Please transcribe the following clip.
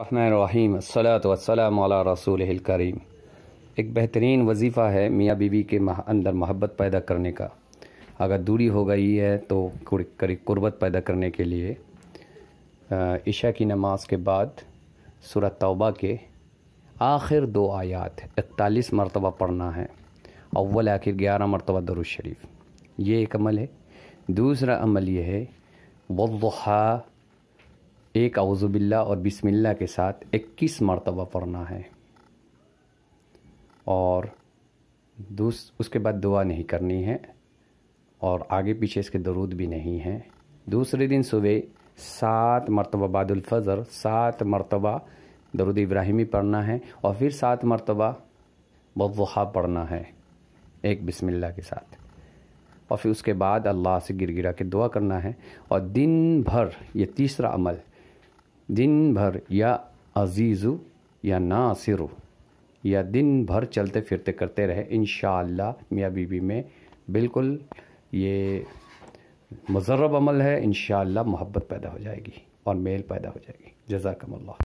रहीम रसूल करीम एक बेहतरीन वजीफ़ा है मियाँ बीवी के मह, अंदर मोहब्बत पैदा करने का अगर दूरी हो गई है तो कुर्बत पैदा करने के लिए ईशा की नमाज के बाद सूरत तौबा के आखिर दो आयात इकतालीस मरतबा पढ़ना है अव्वल आखिर ग्यारह मरतबा दरुज शरीफ ये एक अमल है दूसरा अमल ये है वहा एक अवज़बिल्ला और बिस्मिल्ला के साथ 21 मरतबा पढ़ना है और दूस उसके बाद दुआ नहीं करनी है और आगे पीछे इसके दरूद भी नहीं है दूसरे दिन सुबह सात मरतबा बादुलफ़ज़र सात मरतबा दरुद इब्राहिमी पढ़ना है और फिर सात मरतबा बवहा पढ़ना है एक बिसमिल्ला के साथ और फिर उसके बाद अल्लाह से गिर गिरा के दुआ करना है और दिन भर ये तीसरा अमल दिन भर या अजीज़ु या नासिर या दिन भर चलते फिरते करते रहे इन मियाँ बीबी में बिल्कुल ये मजरब अमल है इन मोहब्बत पैदा हो जाएगी और मेल पैदा हो जाएगी जजाकमल्ला